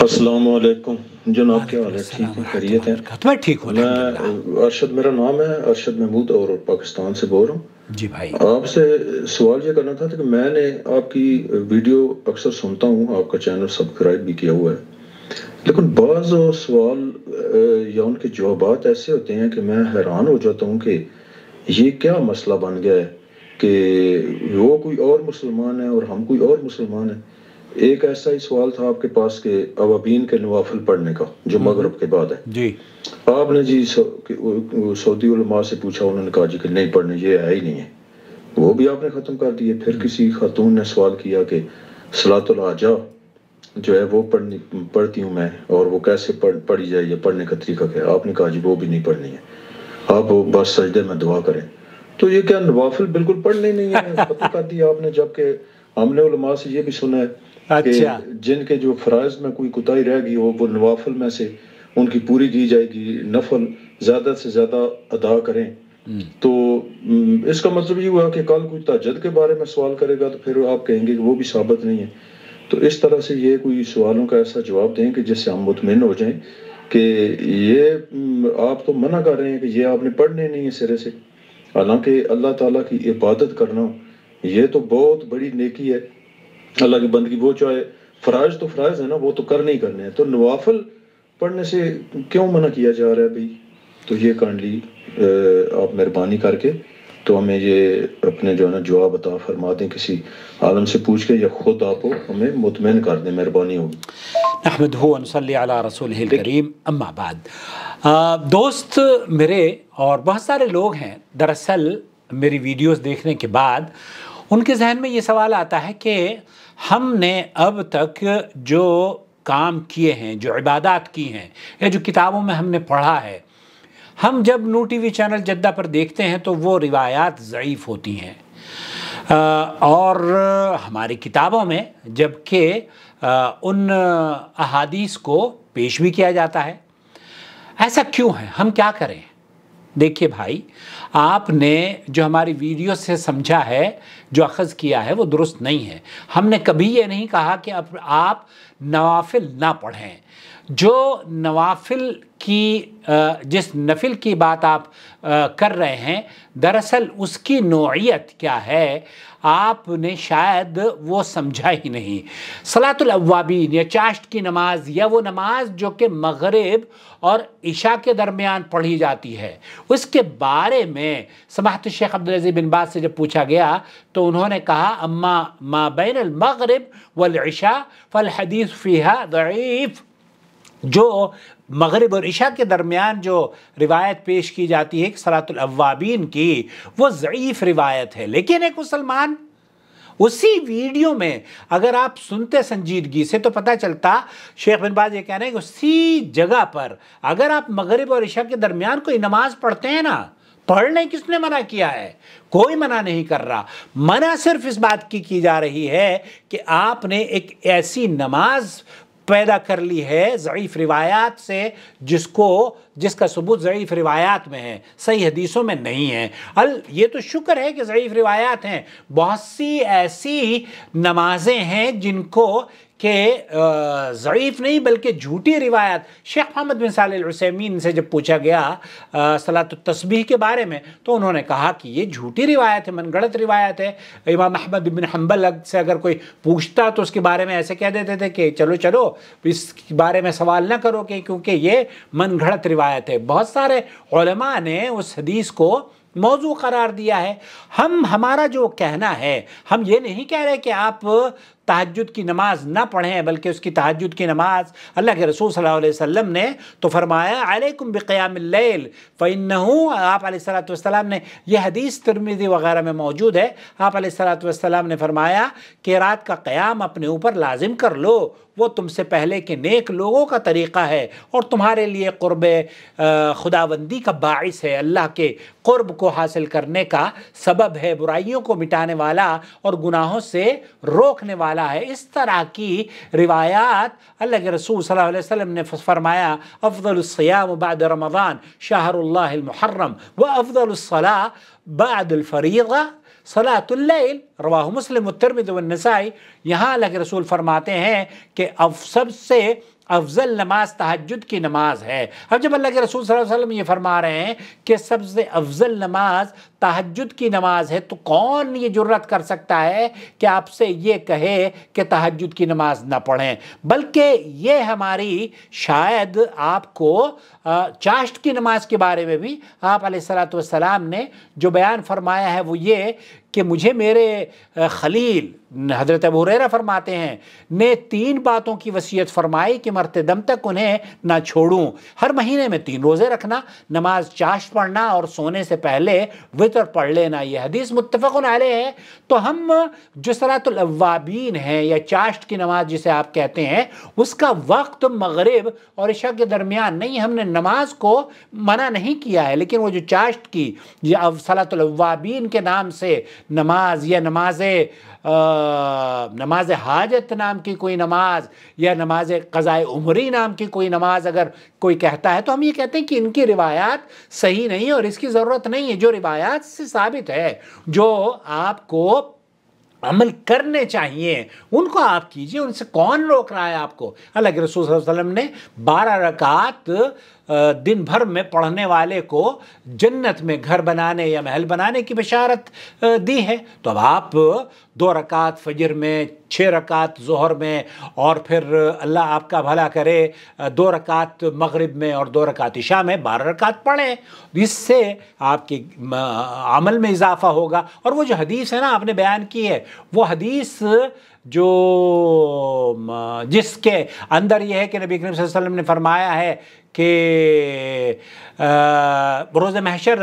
असलकुम जनाब क्या हाल है ठीक है खैरियत है ठीक हूँ मैं अरशद मेरा नाम है अरशद महमूद और पाकिस्तान से बोल रहा हूँ जी भाई आपसे सवाल ये करना था कि मैंने आपकी वीडियो अक्सर सुनता हूँ आपका चैनल सब्सक्राइब भी किया हुआ है लेकिन बाज़ सवाल या उनके जवाब ऐसे होते हैं कि मैं हैरान हो जाता हूँ कि ये क्या मसला बन गया है कि वो कोई और मुसलमान है और हम कोई और मुसलमान है एक ऐसा ही सवाल था आपके पास के अवाबीन के नवाफल पढ़ने का जो हम्म। मगरब के बाद है जी आपने जी सऊदी उलमा से पूछा उन्होंने कहा जी कि नहीं पढ़ने ये है ही नहीं है वो भी आपने ख़त्म कर दिए फिर हम्म। किसी खातून ने सवाल किया कि सलातुल आजा जो है वो पढ़नी पढ़ती हूँ मैं और वो कैसे पढ़ पढ़ी जाए या पढ़ने का तरीका क्या आपने कहा जी वो भी नहीं पढ़नी है आप वो बस सजदे में दुआ करें तो ये क्या नवाफिल बिल्कुल पढ़ने नहीं है खत्म कर दिया आपने जबकि हमने उलमा से ये भी सुना है अच्छा। जिनके जो फराज में कोई कोताही रहेगी हो वो नवाफल में से उनकी पूरी की जाएगी नफल ज़्यादा से ज़्यादा अदा करें हम्म। तो हम्म, इसका मतलब ये हुआ कि कल कोई ताजद के बारे में सवाल करेगा तो फिर आप कहेंगे कि वो भी साबित नहीं है तो इस तरह से ये कोई सवालों का ऐसा जवाब दें कि जिससे हम मुतमिन हो जाएं कि ये हम्म, आप तो मना कर रहे हैं कि ये आपने पढ़ने नहीं है सिरे से हालांकि अल्लाह ताला की इबादत करना ये तो बहुत बड़ी नेकी है अल्लाह की बंदगी वो चाहे फराज तो फराज है ना वो तो करने ही करने हैं तो नवाफल पढ़ने से क्यों मना किया जा रहा है भाई तो ये काइंडली आप मेहरबानी करके तो हमें ये अपने जो है ना जवाब बता फरमा दें किसी आलम से पूछ के या खुद आप हमें मुतमिन कर दें मेहरबानी होगी अहमद हो रसूल करीम अम्माबाद दोस्त मेरे और बहुत सारे लोग हैं दरअसल मेरी वीडियोस देखने के बाद उनके जहन में ये सवाल आता है कि हमने अब तक जो काम किए हैं जो इबादत की हैं या जो किताबों में हमने पढ़ा है हम जब नू टी वी चैनल जद्दा पर देखते हैं तो वो रिवायात ज़यीफ़ होती हैं और हमारी किताबों में जबकि उन अहादीस को पेश भी किया जाता है ऐसा क्यों है हम क्या करें देखिए भाई आपने जो हमारी वीडियो से समझा है जो अखज़ किया है वो दुरुस्त नहीं है हमने कभी ये नहीं कहा कि आप नवाफिल ना पढ़ें जो नवाफिल की जिस नफिल की बात आप कर रहे हैं दरअसल उसकी नौीयत क्या है आपने शायद वो समझा ही नहीं सलातुलवाबीन या चाश्त की नमाज या वो नमाज जो कि मगरब और इशा के दरमियान पढ़ी जाती है उसके बारे में समाहत शेख अब्दुलजी बिन बाद से जब पूछा गया तो उन्होंने कहा अम्मा माबैन मगरब वल इशा फ़ल हदीस फ़ीहा ज़ीफ़ जो मगरब और इशा के दरमियान जो रिवायत पेश की जाती है कि की वो ज़यीफ़ रिवायत है लेकिन एक मुसलमान उसी वीडियो में अगर आप सुनते संजीदगी से तो पता चलता शेख बिन बाज ये कह रहे हैं कि उसी जगह पर अगर आप मगरब और इशा के दरमियान कोई नमाज पढ़ते हैं ना पढ़ने किसने मना किया है कोई मना नहीं कर रहा मना सिर्फ इस बात की की जा रही है कि आपने एक ऐसी नमाज पैदा कर ली है ज़ीफ़ रिवायात से जिसको जिसका सबूत ज़ीफ़ रिवायात में है सही हदीसों में नहीं है अल ये तो शुक्र है कि ज़ीफ़ रिवायात हैं बहुत सी ऐसी नमाजें हैं जिनको के ज़ीफ़ नहीं बल्कि झूठी रिवायत शेख मोहम्मद बिन सालसैमीन से जब पूछा गया सलात तस्बीह के बारे में तो उन्होंने कहा कि ये झूठी रिवायत है मनगढ़त रिवायत है इमाम अहमद बिन हम्बल से अगर कोई पूछता तो उसके बारे में ऐसे कह देते थे कि चलो चलो इस बारे में सवाल ना करो कि क्योंकि ये मनगढ़त रिवायत है बहुत सारे ने उस हदीस को मौजू करार दिया है हम हमारा जो कहना है हम ये नहीं कह रहे कि आप तहजद की नमाज ना पढ़ें बल्कि उसकी तहजद की नमाज अल्लाह के रसूल सल्लल्लाहु अलैहि वसल्लम ने तो फरमाया अलैकुम बयाम फ़ैन आप सलाम ने यह हदीस तरमी वगैरह में मौजूद है आप सलाम ने फरमाया कि रात का क़्याम अपने ऊपर लाजिम कर लो वो तुमसे पहले के नेक लोगों का तरीक़ा है और तुम्हारे लिए क़ुरब खुदाबंदी का बास है अल्लाह के क़ुरब को हासिल करने का सबब है बुराइयों को मिटाने वाला और गुनाहों से रोकने वाला है इस तरह की रिवायात अल्लाह के रसूल सल्लल्लाहु अलैहि वसल्लम ने फरमाया अफ़लसयाम बाद रमज़ान शाहरुल्लाहमहर्रम व अफ़लसला बाद सलातुल्लैल रवाह मुस्लिम नसाई यहाँ अल्लाह के रसूल फरमाते हैं कि अब सबसे अफजल नमाज तहजद की नमाज है अब जब अल्लाह के रसूल सल्लल्लाहु अलैहि वसल्लम ये फरमा रहे हैं कि सबसे अफजल नमाज तहजद की नमाज है तो कौन ये जरूरत कर सकता है कि आपसे ये कहे कि तहजद की नमाज ना पढ़ें बल्कि ये हमारी शायद आपको चाश्त की नमाज के बारे में भी आप सलाम ने जो बयान फरमाया है वो ये कि मुझे मेरे खलील हजरत अब हुरैरा फरमाते हैं ने तीन बातों की वसीयत फरमाई कि मरते दम तक उन्हें ना छोड़ूं हर महीने में तीन रोज़े रखना नमाज चाश पढ़ना और सोने से पहले वितर पढ़ लेना यह हदीस मुतफ़न आले है तो हम जो सलातवाबीन है या चाश्त की नमाज जिसे आप कहते हैं उसका वक्त मगरब और इशा के दरमियान नहीं हमने नमाज को मना नहीं किया है लेकिन वो जो चाश्त की या सलातवाबीन के नाम से नमाज या नमाज आ, नमाज हाजत नाम की कोई नमाज या नमाज क़ज़ाए उमरी नाम की कोई नमाज अगर कोई कहता है तो हम ये कहते हैं कि इनकी रिवायात सही नहीं है और इसकी ज़रूरत नहीं है जो रिवायात से साबित है जो आपको अमल करने चाहिए उनको आप कीजिए उनसे कौन रोक रहा है आपको के रसूल वसल्लम ने बारह रकात दिन भर में पढ़ने वाले को जन्नत में घर बनाने या महल बनाने की बशारत दी है तो अब आप दो रकात फजर में छः रकात जहर में और फिर अल्लाह आपका भला करे दो रकात मगरिब में और दो रकात इशा में बारह रकात पढ़ें इससे आपके अमल में इजाफा होगा और वो जो हदीस है ना आपने बयान की है वो हदीस जो जिसके अंदर यह है कि नबी करीम वसल्लम ने फरमाया है कि बरोज़ महशर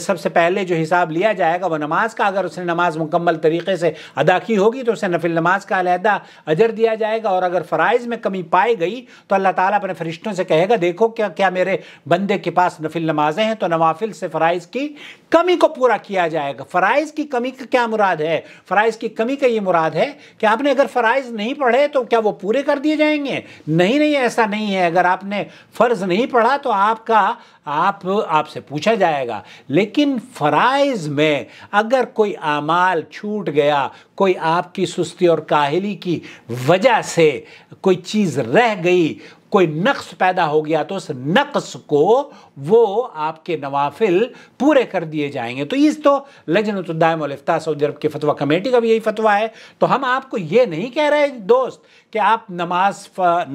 सबसे पहले जो हिसाब लिया जाएगा वह नमाज का अगर उसने नमाज मुकम्मल तरीके से अदा की होगी तो उसे नफिल नमाज का अलहदा अजर दिया जाएगा और अगर फ़राइज़ में कमी पाई गई तो अल्लाह ताला अपने फरिश्तों से कहेगा देखो क्या क्या मेरे बंदे के पास नफिल नमाजें हैं तो नवाफिल से फ़राइज़ की कमी को पूरा किया जाएगा फ़राइज़ की कमी का क्या मुराद है फ़राइज़ की कमी का ये मुराद है कि आपने अगर फ़राइज़ नहीं पढ़े तो क्या वो पूरे कर दिए जाएंगे नहीं नहीं ऐसा नहीं है अगर आपने फ़र्ज फ़र्ज़ नहीं पढ़ा तो आपका आप आपसे पूछा जाएगा लेकिन फ़राइज़ में अगर कोई आमाल छूट गया कोई आपकी सुस्ती और काहली की वजह से कोई चीज़ रह गई कोई नक्स पैदा हो गया तो उस नक्स को वो आपके नवाफिल पूरे कर दिए जाएंगे तो इस तो लजनतुद्दामफ्ता सऊदी अरब की फतवा कमेटी का भी यही फतवा है तो हम आपको ये नहीं कह रहे दोस्त कि आप नमाज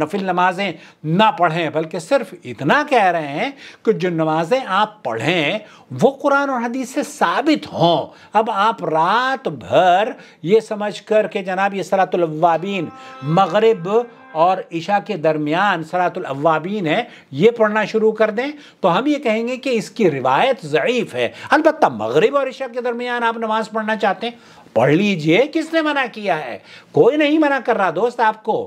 नफिल नमाजें ना पढ़ें बल्कि सिर्फ इतना कह रहे हैं कि जो नमाजें आप पढ़ें वो कुरान और हदीस से साबित हों अब आप रात भर ये समझ कर के जनाब ये सलातुलवाबीन मगरब और ईशा के दरमियान सरातुल है ये पढ़ना शुरू कर दें तो हम ये कहेंगे कि इसकी रिवायत ज़यीफ़ है अलबत् मगरब और ईशा के दरमियान आप नमाज़ पढ़ना चाहते हैं पढ़ लीजिए किसने मना किया है कोई नहीं मना कर रहा दोस्त आपको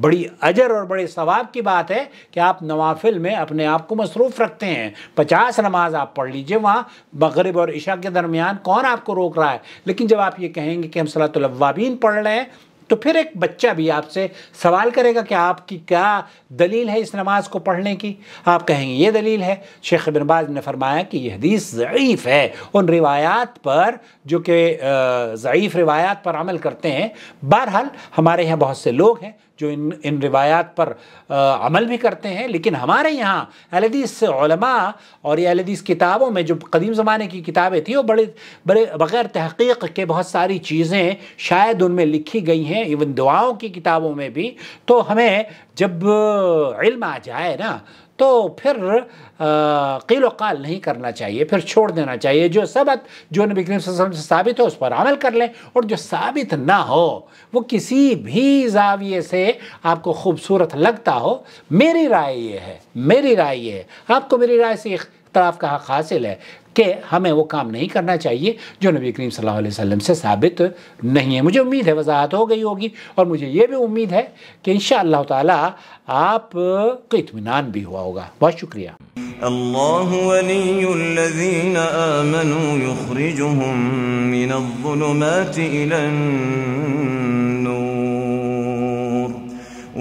बड़ी अजर और बड़े सवाब की बात है कि आप नवाफिल में अपने आप को मसरूफ़ रखते हैं पचास नमाज आप पढ़ लीजिए वहाँ मगरब और ईशा के दरमियान कौन आपको रोक रहा है लेकिन जब आप ये कहेंगे कि हम सलातुलवाबीन पढ़ रहे हैं तो फिर एक बच्चा भी आपसे सवाल करेगा कि आपकी क्या दलील है इस नमाज को पढ़ने की आप कहेंगे ये दलील है शेख बिनबाज ने फरमाया कि यह हदीस ज़यीफ़ है उन रिवायात पर जो कि ज़यीफ़ रिवायात पर अमल करते हैं बहरहाल हमारे यहाँ बहुत से लोग हैं जो इन इन रिवायात पर आ, अमल भी करते हैं लेकिन हमारे यहाँ अलदीस और ये अलदीस किताबों में जो कदीम ज़माने की किताबें थी वो बड़े बड़े बग़ैर तहक़ीक़ के बहुत सारी चीज़ें शायद उनमें लिखी गई हैं हैं इवन दुआओं की किताबों में भी तो हमें जब इल्म आ जाए ना तो फिर कील नहीं करना चाहिए फिर छोड़ देना चाहिए जो सबक जो नबी करीम से साबित हो उस पर अमल कर लें और जो साबित ना हो वो किसी भी जाविये से आपको खूबसूरत लगता हो मेरी राय ये है मेरी राय ये है आपको मेरी राय से तलाफ का हक हासिल है कि हमें वो काम नहीं करना चाहिए जो नबी करीम सल्लल्लाहु अलैहि वसल्लम से साबित नहीं है मुझे उम्मीद है वजाहत हो गई होगी और मुझे ये भी उम्मीद है कि इन ताला आप को इतमान भी हुआ होगा बहुत शुक्रिया الله ولي الذين آمنوا يخرجهم من الظلمات إلى النور